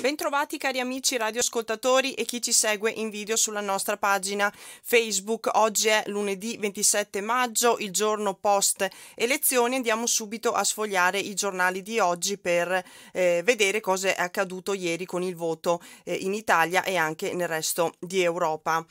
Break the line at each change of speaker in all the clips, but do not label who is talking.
Bentrovati cari amici radioascoltatori e chi ci segue in video sulla nostra pagina Facebook. Oggi è lunedì 27 maggio, il giorno post elezioni. Andiamo subito a sfogliare i giornali di oggi per eh, vedere cosa è accaduto ieri con il voto eh, in Italia e anche nel resto di Europa.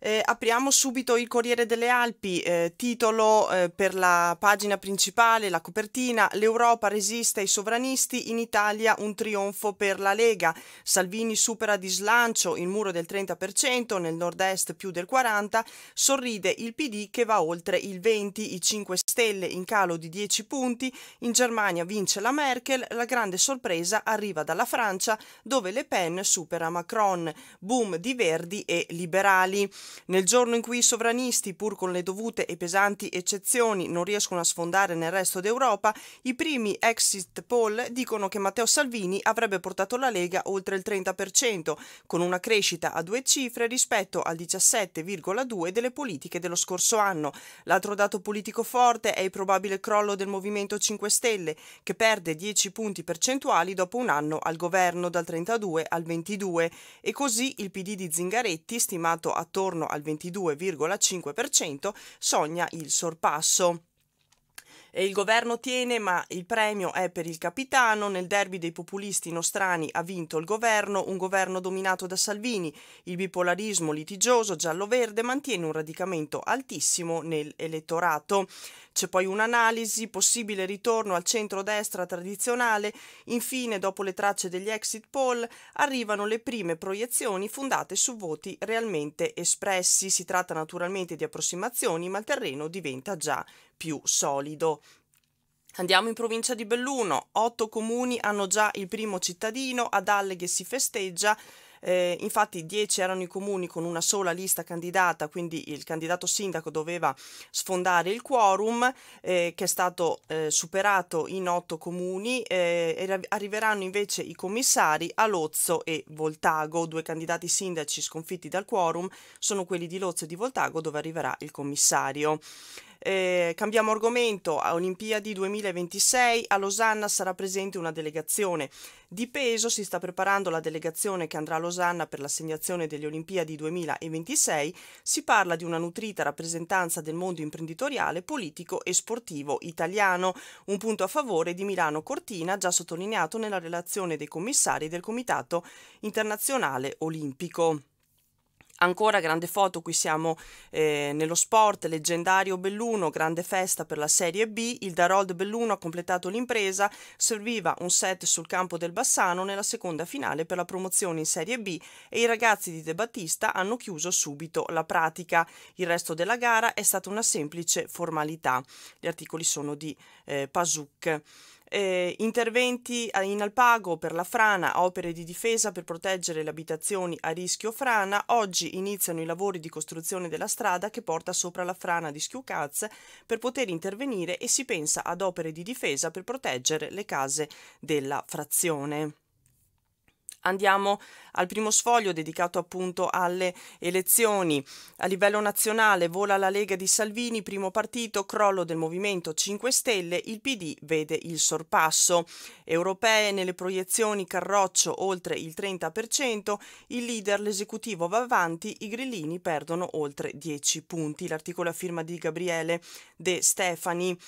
Eh, apriamo subito il Corriere delle Alpi, eh, titolo eh, per la pagina principale, la copertina, l'Europa resiste ai sovranisti, in Italia un trionfo per la Lega, Salvini supera di slancio il muro del 30%, nel nord-est più del 40%, sorride il PD che va oltre il 20%, i 5 Stelle in calo di 10 punti, in Germania vince la Merkel, la grande sorpresa arriva dalla Francia dove Le Pen supera Macron, boom di Verdi e liberali. Nel giorno in cui i sovranisti, pur con le dovute e pesanti eccezioni, non riescono a sfondare nel resto d'Europa, i primi exit poll dicono che Matteo Salvini avrebbe portato la Lega oltre il 30%, con una crescita a due cifre rispetto al 17,2% delle politiche dello scorso anno. L'altro dato politico forte è il probabile crollo del Movimento 5 Stelle, che perde 10 punti percentuali dopo un anno al governo dal 32 al 22 e così il PD di Zingaretti, stimato attorno intorno al 22,5%, sogna il sorpasso. E Il governo tiene, ma il premio è per il capitano. Nel derby dei populisti nostrani ha vinto il governo, un governo dominato da Salvini. Il bipolarismo litigioso giallo-verde mantiene un radicamento altissimo nell'elettorato. C'è poi un'analisi, possibile ritorno al centro-destra tradizionale, infine dopo le tracce degli exit poll arrivano le prime proiezioni fondate su voti realmente espressi. Si tratta naturalmente di approssimazioni, ma il terreno diventa già più solido. Andiamo in provincia di Belluno, otto comuni hanno già il primo cittadino, ad Alleghe si festeggia eh, infatti 10 erano i comuni con una sola lista candidata, quindi il candidato sindaco doveva sfondare il quorum eh, che è stato eh, superato in 8 comuni eh, e arriveranno invece i commissari a Lozzo e Voltago, due candidati sindaci sconfitti dal quorum sono quelli di Lozzo e di Voltago dove arriverà il commissario. Eh, cambiamo argomento, a Olimpiadi 2026 a Losanna sarà presente una delegazione. Di peso si sta preparando la delegazione che andrà a Losanna per l'assegnazione delle Olimpiadi 2026. Si parla di una nutrita rappresentanza del mondo imprenditoriale, politico e sportivo italiano, un punto a favore di Milano Cortina già sottolineato nella relazione dei commissari del Comitato Internazionale Olimpico. Ancora grande foto, qui siamo eh, nello sport, leggendario Belluno, grande festa per la Serie B, il Darold Belluno ha completato l'impresa, serviva un set sul campo del Bassano nella seconda finale per la promozione in Serie B e i ragazzi di De Battista hanno chiuso subito la pratica. Il resto della gara è stata una semplice formalità. Gli articoli sono di eh, Pasuc eh, interventi in alpago per la frana, opere di difesa per proteggere le abitazioni a rischio frana. Oggi iniziano i lavori di costruzione della strada che porta sopra la frana di Schiucaz per poter intervenire e si pensa ad opere di difesa per proteggere le case della frazione. Andiamo al primo sfoglio dedicato appunto alle elezioni. A livello nazionale vola la Lega di Salvini, primo partito, crollo del Movimento 5 Stelle, il PD vede il sorpasso. Europee nelle proiezioni Carroccio oltre il 30%, il leader l'esecutivo va avanti, i grillini perdono oltre 10 punti. L'articolo a firma di Gabriele De Stefani.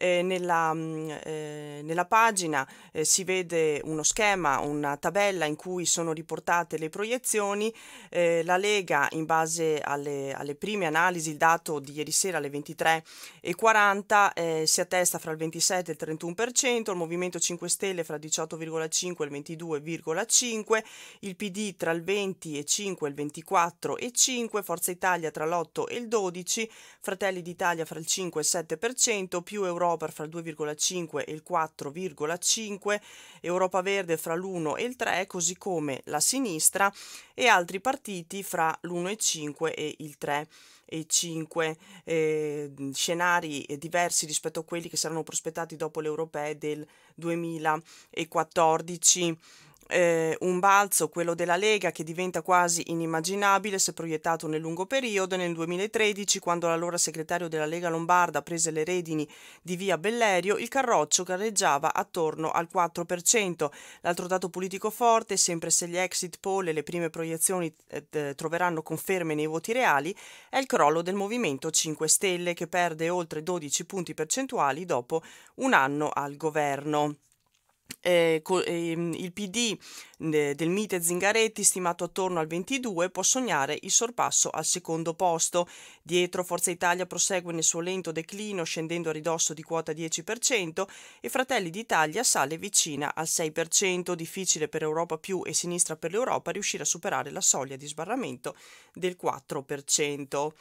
Eh, nella, mm, eh, nella, pagina eh, si vede uno schema, una tabella in cui cui sono riportate le proiezioni, eh, la Lega in base alle, alle, prime analisi, il dato di ieri sera alle 23.40 eh, si attesta fra il 27 e il 31%, il Movimento 5 Stelle fra il 18,5 e il 22,5, il PD tra il 20 e 5 e il 24,5, Forza Italia tra l'8 e il 12, Fratelli d'Italia fra il 5 e il 7%, più Europa fra il 2,5 e il 4,5, Europa Verde fra l'1 e il 3, così numerosi come la sinistra e altri partiti fra l'1,5 e il 3 e 5 eh, scenari diversi rispetto a quelli che saranno prospettati dopo le europee del 2014 eh, un balzo, quello della Lega, che diventa quasi inimmaginabile se proiettato nel lungo periodo. Nel 2013, quando l'allora segretario della Lega Lombarda prese le redini di via Bellerio, il Carroccio gareggiava attorno al 4%. L'altro dato politico forte, sempre se gli exit poll e le prime proiezioni eh, troveranno conferme nei voti reali, è il crollo del Movimento 5 Stelle, che perde oltre 12 punti percentuali dopo un anno al governo. Eh, co- ehm, il PD eh, del Mite Zingaretti, stimato attorno al 22, può sognare il sorpasso al secondo posto. Dietro Forza Italia prosegue nel suo lento declino, scendendo a ridosso di quota 10%, e Fratelli d'Italia sale vicina al 6%. Difficile per Europa più e Sinistra per l'Europa riuscire a superare la soglia di sbarramento del 4%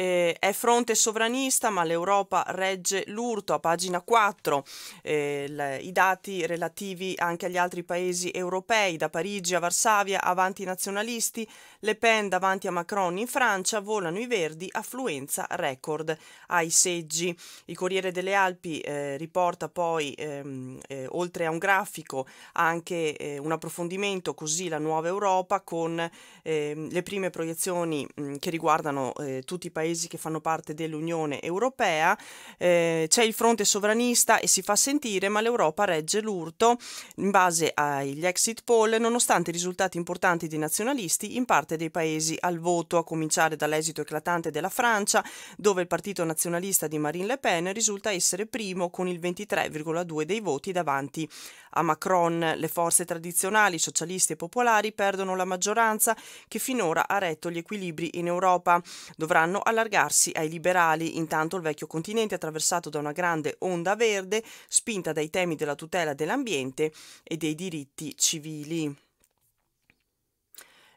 eh, è fronte sovranista, ma l'Europa regge l'urto. A pagina 4 eh, le, i dati relativi anche agli altri paesi europei, da Parigi a Varsavia, avanti i nazionalisti, Le Pen davanti a Macron in Francia, volano i verdi, affluenza record ai seggi. Il Corriere delle Alpi eh, riporta poi, ehm, eh, oltre a un grafico, anche eh, un approfondimento così la nuova Europa con ehm, le prime proiezioni mh, mm, che riguardano eh, tutti i paesi paesi che fanno parte dell'Unione Europea, eh, c'è il fronte sovranista e si fa sentire, ma l'Europa regge l'urto in base agli exit poll, nonostante i risultati importanti dei nazionalisti in parte dei paesi al voto, a cominciare dall'esito eclatante della Francia, dove il partito nazionalista di Marine Le Pen risulta essere primo con il 23,2 dei voti davanti a Macron. Le forze tradizionali, socialisti e popolari, perdono la maggioranza che finora ha retto gli equilibri in Europa. Dovranno alla allargarsi ai liberali, intanto il vecchio continente è attraversato da una grande onda verde spinta dai temi della tutela dell'ambiente e dei diritti civili.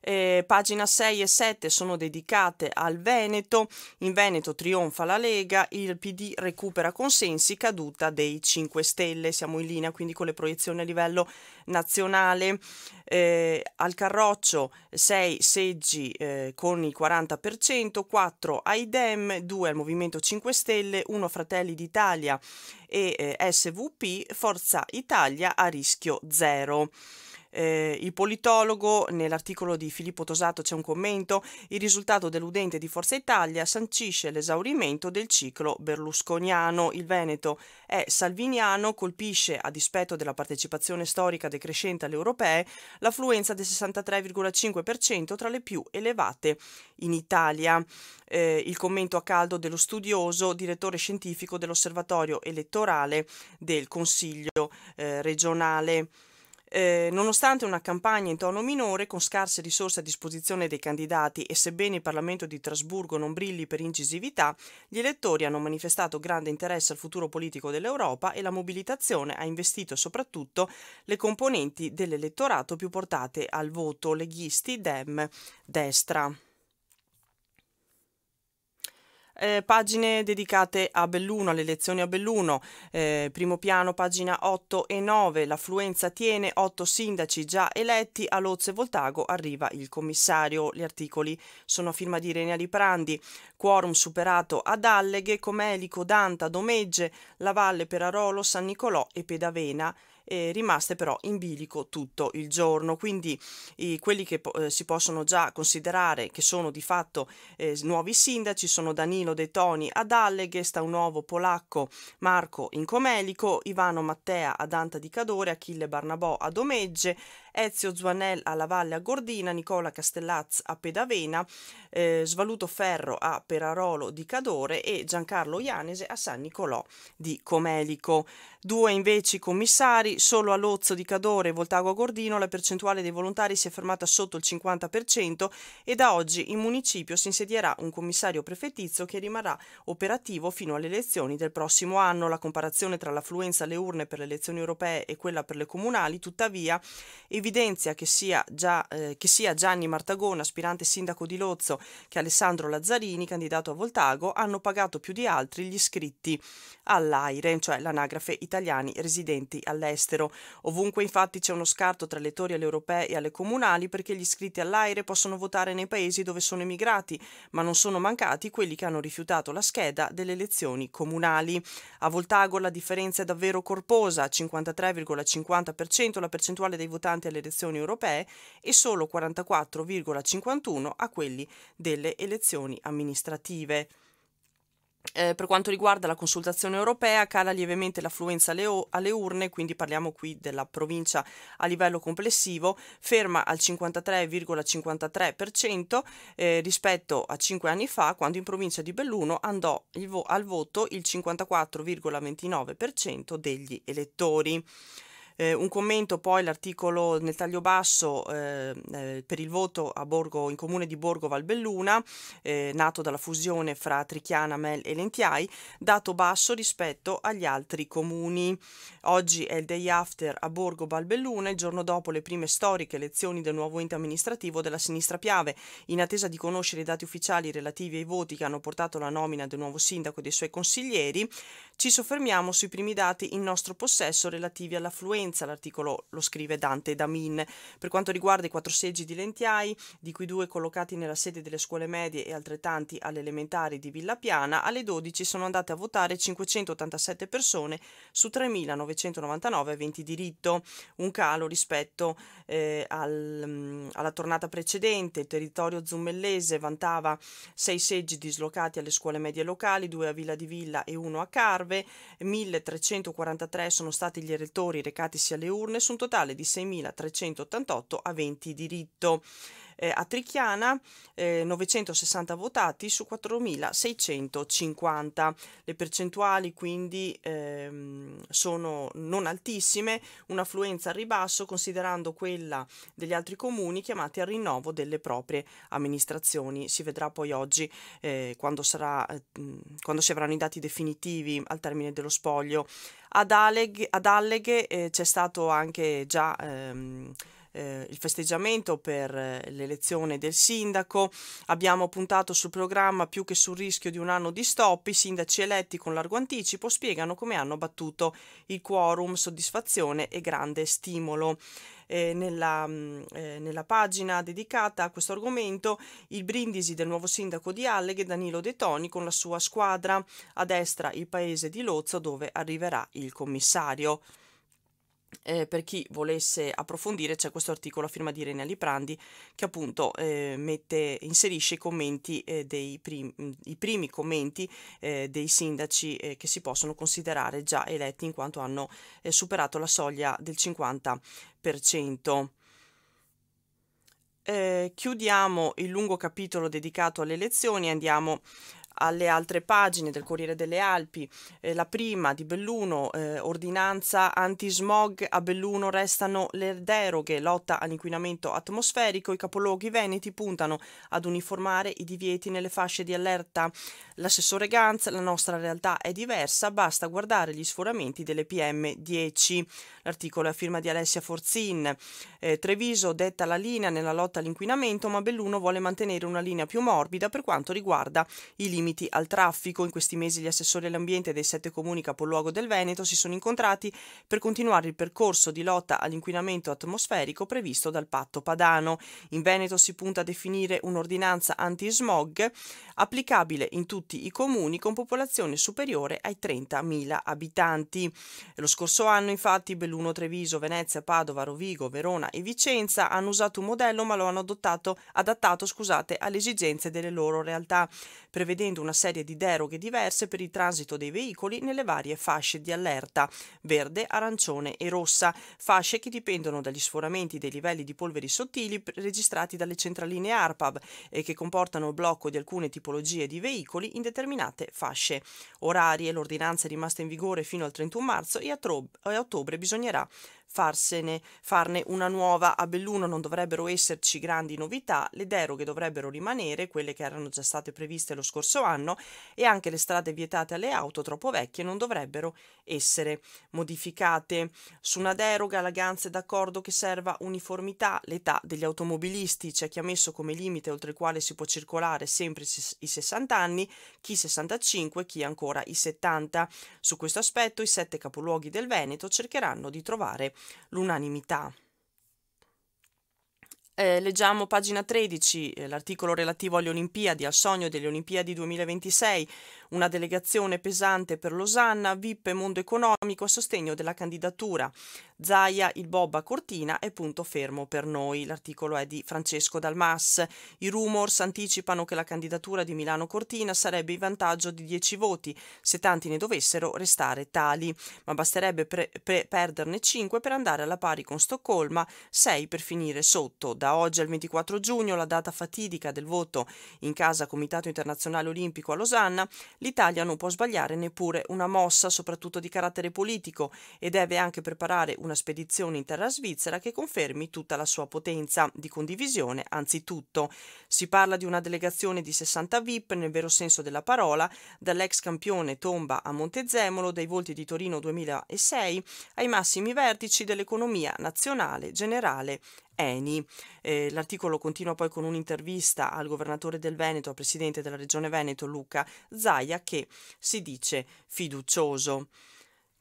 Eh, pagina 6 e 7 sono dedicate al Veneto. In Veneto trionfa la Lega, il PD recupera consensi, caduta dei 5 Stelle. Siamo in linea quindi con le proiezioni a livello nazionale. Eh, al Carroccio 6 seggi eh, con il 40%, 4 ai Dem, 2 al Movimento 5 Stelle, 1 Fratelli d'Italia e eh, SVP, Forza Italia a rischio 0. Eh, il politologo, nell'articolo di Filippo Tosato c'è un commento, il risultato deludente di Forza Italia sancisce l'esaurimento del ciclo berlusconiano. Il Veneto è salviniano, colpisce, a dispetto della partecipazione storica decrescente alle europee, l'affluenza del 63,5% tra le più elevate in Italia. Eh, il commento a caldo dello studioso, direttore scientifico dell'osservatorio elettorale del Consiglio eh, regionale. Eh, nonostante una campagna in tono minore, con scarse risorse a disposizione dei candidati e sebbene il Parlamento di Strasburgo non brilli per incisività, gli elettori hanno manifestato grande interesse al futuro politico dell'Europa e la mobilitazione ha investito soprattutto le componenti dell'elettorato più portate al voto leghisti, dem, destra eh, pagine dedicate a Belluno, alle elezioni a Belluno, eh, primo piano pagina 8 e 9, l'affluenza tiene, 8 sindaci già eletti, a Lozze e Voltago arriva il commissario, gli articoli sono a firma di Irene Aliprandi, quorum superato ad Alleghe, Comelico, Danta, Domegge, La Valle per Arolo, San Nicolò e Pedavena eh, rimaste però in bilico tutto il giorno. Quindi i, quelli che po eh, si possono già considerare che sono di fatto eh, nuovi sindaci sono Danilo De Toni ad Alleghe, sta un nuovo polacco Marco in Comelico, Ivano Mattea ad Anta di Cadore, Achille Barnabò a Domegge, Ezio Zuanel alla Valle a Gordina, Nicola Castellaz a Pedavena, eh, Svaluto Ferro a Perarolo di Cadore e Giancarlo Ianese a San Nicolò di Comelico. Due invece commissari, solo a Lozzo di Cadore e Voltago a Gordino la percentuale dei volontari si è fermata sotto il 50% e da oggi in municipio si insedierà un commissario prefettizio che rimarrà operativo fino alle elezioni del prossimo anno. La comparazione tra l'affluenza alle urne per le elezioni europee e quella per le comunali, tuttavia, è evidenzia che sia, già, eh, che sia Gianni Martagona, aspirante sindaco di Lozzo, che Alessandro Lazzarini, candidato a Voltago, hanno pagato più di altri gli iscritti all'AIRE, cioè l'anagrafe italiani residenti all'estero. Ovunque infatti c'è uno scarto tra elettori alle europee e alle comunali perché gli iscritti all'AIRE possono votare nei paesi dove sono emigrati, ma non sono mancati quelli che hanno rifiutato la scheda delle elezioni comunali. A Voltago la differenza è davvero corposa, 53,50% la percentuale dei votanti delle elezioni europee e solo 44,51 a quelli delle elezioni amministrative. Eh, per quanto riguarda la consultazione europea, cala lievemente l'affluenza alle, alle, urne, quindi parliamo qui della provincia a livello complessivo, ferma al 53,53% eh, rispetto a cinque anni fa, quando in provincia di Belluno andò vo al voto il 54,29% degli elettori. Eh, un commento poi l'articolo nel taglio basso eh, eh, per il voto a Borgo, in comune di Borgo Valbelluna, eh, nato dalla fusione fra Trichiana, Mel e Lentiai, dato basso rispetto agli altri comuni. Oggi è il day after a Borgo Valbelluna, il giorno dopo le prime storiche elezioni del nuovo ente amministrativo della sinistra Piave, in attesa di conoscere i dati ufficiali relativi ai voti che hanno portato alla nomina del nuovo sindaco e dei suoi consiglieri, ci soffermiamo sui primi dati in nostro possesso relativi all'affluenza scienza, l'articolo lo scrive Dante Damin. Per quanto riguarda i quattro seggi di Lentiai, di cui due collocati nella sede delle scuole medie e altrettanti alle elementari di Villa Piana, alle 12 sono andate a votare 587 persone su 3.999 aventi diritto, un calo rispetto eh, al, mm, alla tornata precedente. Il territorio zumellese vantava sei seggi dislocati alle scuole medie locali, due a Villa di Villa e uno a Carve, 1.343 sono stati gli elettori recati recanatisi alle urne su un totale di 6.388 aventi diritto. Eh, a Trichiana eh, 960 votati su 4.650. Le percentuali quindi ehm, sono non altissime, un'affluenza a ribasso considerando quella degli altri comuni chiamati al rinnovo delle proprie amministrazioni. Si vedrà poi oggi eh, quando, sarà, eh, quando si avranno i dati definitivi al termine dello spoglio ad, Alleghe, ad Alleghe eh, c'è stato anche già ehm, eh, il festeggiamento per eh, l'elezione del sindaco, abbiamo puntato sul programma più che sul rischio di un anno di stop, i sindaci eletti con largo anticipo spiegano come hanno battuto il quorum, soddisfazione e grande stimolo. Eh, nella, mm, eh, nella, pagina dedicata a questo argomento il brindisi del nuovo sindaco di Alleghe Danilo De Toni con la sua squadra, a destra il paese di Lozzo dove arriverà il commissario. Eh, per chi volesse approfondire c'è questo articolo a firma di Irene Aliprandi che appunto eh, mette, inserisce i commenti eh, dei prim i primi commenti eh, dei sindaci eh, che si possono considerare già eletti in quanto hanno eh, superato la soglia del 50%. chiudiamo il lungo capitolo dedicato alle elezioni e andiamo alle altre pagine del Corriere delle Alpi, eh, la prima di Belluno, eh, ordinanza antismog, a Belluno restano le deroghe, lotta all'inquinamento atmosferico, i capoluoghi veneti puntano ad uniformare i divieti nelle fasce di allerta. L'assessore Ganz, la nostra realtà è diversa, basta guardare gli sforamenti delle PM10. L'articolo è a firma di Alessia Forzin. Eh, Treviso detta la linea nella lotta all'inquinamento, ma Belluno vuole mantenere una linea più morbida per quanto riguarda i limiti limiti al traffico. In questi mesi gli assessori all'ambiente dei sette comuni capoluogo del Veneto si sono incontrati per continuare il percorso di lotta all'inquinamento atmosferico previsto dal patto padano. In Veneto si punta a definire un'ordinanza anti-smog applicabile in tutti i comuni con popolazione superiore ai 30.000 abitanti. Lo scorso anno infatti Belluno, Treviso, Venezia, Padova, Rovigo, Verona e Vicenza hanno usato un modello ma lo hanno adottato, adattato scusate, alle esigenze delle loro realtà, prevedendo prevedendo una serie di deroghe diverse per il transito dei veicoli nelle varie fasce di allerta verde, arancione e rossa, fasce che dipendono dagli sforamenti dei livelli di polveri sottili registrati dalle centraline ARPAB e che comportano il blocco di alcune tipologie di veicoli in determinate fasce. orarie. l'ordinanza è rimasta in vigore fino al 31 marzo e a ottobre bisognerà farsene, farne una nuova. A Belluno non dovrebbero esserci grandi novità, le deroghe dovrebbero rimanere, quelle che erano già state previste lo scorso anno, e anche le strade vietate alle auto troppo vecchie non dovrebbero essere modificate. Su una deroga la Ganz è d'accordo che serva uniformità, l'età degli automobilisti, c'è chi ha messo come limite oltre il quale si può circolare sempre i 60 anni, chi 65, chi ancora i 70. Su questo aspetto i sette capoluoghi del Veneto cercheranno di trovare l'unanimità. Eh, leggiamo pagina 13, eh, l'articolo relativo alle Olimpiadi, al sogno delle Olimpiadi 2026, una delegazione pesante per Losanna, VIP e mondo economico a sostegno della candidatura. Zaia, il Bobba Cortina è punto fermo per noi. L'articolo è di Francesco Dalmas. I rumors anticipano che la candidatura di Milano Cortina sarebbe in vantaggio di 10 voti, se tanti ne dovessero restare tali, ma basterebbe pre- pre- perderne 5 per andare alla pari con Stoccolma, 6 per finire sotto da da oggi al 24 giugno, la data fatidica del voto in casa Comitato Internazionale Olimpico a Losanna, l'Italia non può sbagliare neppure una mossa, soprattutto di carattere politico, e deve anche preparare una spedizione in terra svizzera che confermi tutta la sua potenza di condivisione, anzitutto. Si parla di una delegazione di 60 VIP, nel vero senso della parola, dall'ex campione Tomba a Montezemolo, dai volti di Torino 2006 ai massimi vertici dell'economia nazionale, generale Eni. Eh, l'articolo continua poi con un'intervista al governatore del Veneto, al presidente della regione Veneto Luca Zaia, che si dice fiducioso.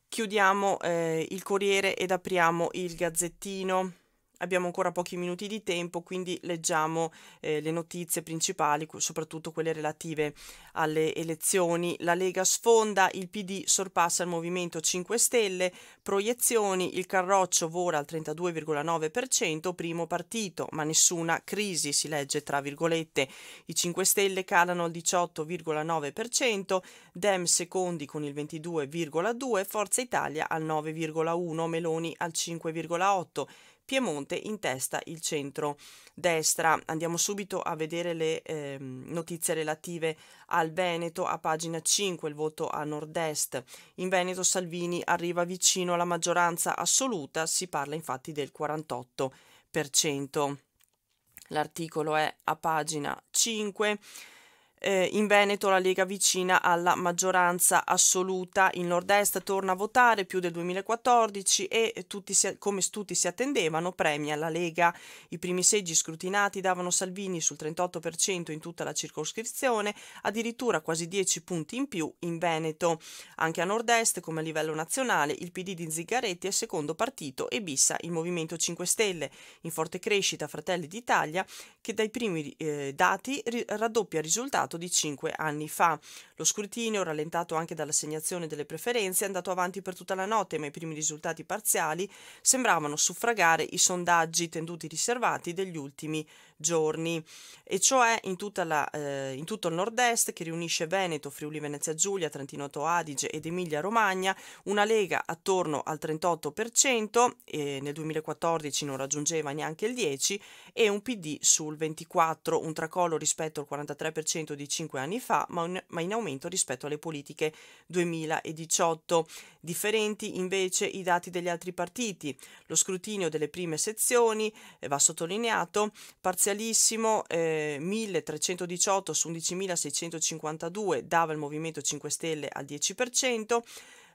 Chiudiamo eh, il Corriere ed apriamo il Gazzettino abbiamo ancora pochi minuti di tempo, quindi leggiamo eh, le notizie principali, soprattutto quelle relative alle elezioni. La Lega sfonda, il PD sorpassa il Movimento 5 Stelle, proiezioni, il Carroccio vola al 32,9%, primo partito, ma nessuna crisi, si legge tra virgolette. I 5 Stelle calano al 18,9%, Dem secondi con il 22,2%, Forza Italia al 9,1%, Meloni al 5,8%. Piemonte in testa il centro-destra. Andiamo subito a vedere le eh, notizie relative al Veneto, a pagina 5 il voto a nord-est. In Veneto Salvini arriva vicino alla maggioranza assoluta, si parla infatti del 48%. L'articolo è a pagina 5 eh, in Veneto la Lega vicina alla maggioranza assoluta, in nord-est torna a votare più del 2014 e tutti si, come tutti si attendevano premia la Lega. I primi seggi scrutinati davano Salvini sul 38% in tutta la circoscrizione, addirittura quasi 10 punti in più in Veneto. Anche a nord-est come a livello nazionale il PD di Zigaretti è secondo partito e bissa il Movimento 5 Stelle, in forte crescita Fratelli d'Italia che dai primi eh, dati ri raddoppia il risultato dato di 5 anni fa. Lo scrutinio, rallentato anche dall'assegnazione delle preferenze, è andato avanti per tutta la notte, ma i primi risultati parziali sembravano suffragare i sondaggi tenduti riservati degli ultimi giorni, e cioè in, la, eh, in tutto il nord-est che riunisce Veneto, Friuli Venezia Giulia, Trentino Alto Adige ed Emilia Romagna, una lega attorno al 38%, e nel 2014 non raggiungeva neanche il 10%, e un PD sul 24%, un tracollo rispetto al 43% di 5 anni fa, ma, un, ma in aumento rispetto alle politiche 2018. Differenti invece i dati degli altri partiti. Lo scrutinio delle prime sezioni, eh, va sottolineato, parzialmente parzialissimo, eh, 1318 su 11.652 dava il Movimento 5 Stelle al 10%,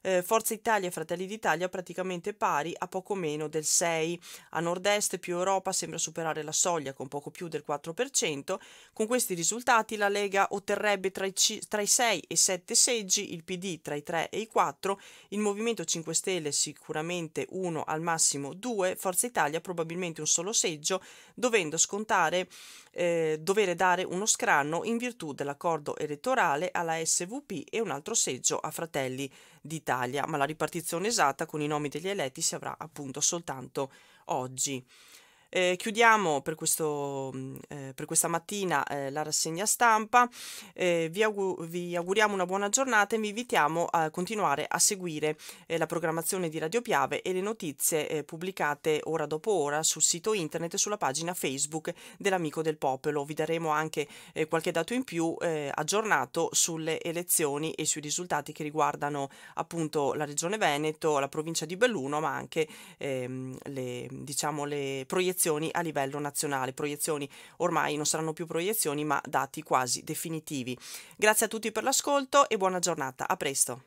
eh, Forza Italia e Fratelli d'Italia praticamente pari a poco meno del 6. A nord-est più Europa sembra superare la soglia con poco più del 4%. Con questi risultati la Lega otterrebbe tra i, tra i 6 e i 7 seggi, il PD tra i 3 e i 4, il Movimento 5 Stelle sicuramente 1 al massimo 2, Forza Italia probabilmente un solo seggio, dovendo scontare eh, dovere dare uno scranno in virtù dell'accordo elettorale alla SVP e un altro seggio a Fratelli d'Italia, ma la ripartizione esatta con i nomi degli eletti si avrà appunto soltanto oggi. Eh, chiudiamo per, questo, mm, eh, per, questa mattina eh, la rassegna stampa, eh, vi, augur- vi, auguriamo una buona giornata e vi invitiamo a continuare a seguire eh, la programmazione di Radio Piave e le notizie eh, pubblicate ora dopo ora sul sito internet e sulla pagina Facebook dell'Amico del Popolo. Vi daremo anche qualche dato in più aggiornato sulle elezioni e sui risultati che riguardano appunto la Regione Veneto, la provincia di Belluno, ma anche ehm, le, diciamo, le proiezioni proiezioni a livello nazionale, proiezioni ormai non saranno più proiezioni ma dati quasi definitivi. Grazie a tutti per l'ascolto e buona giornata, a presto!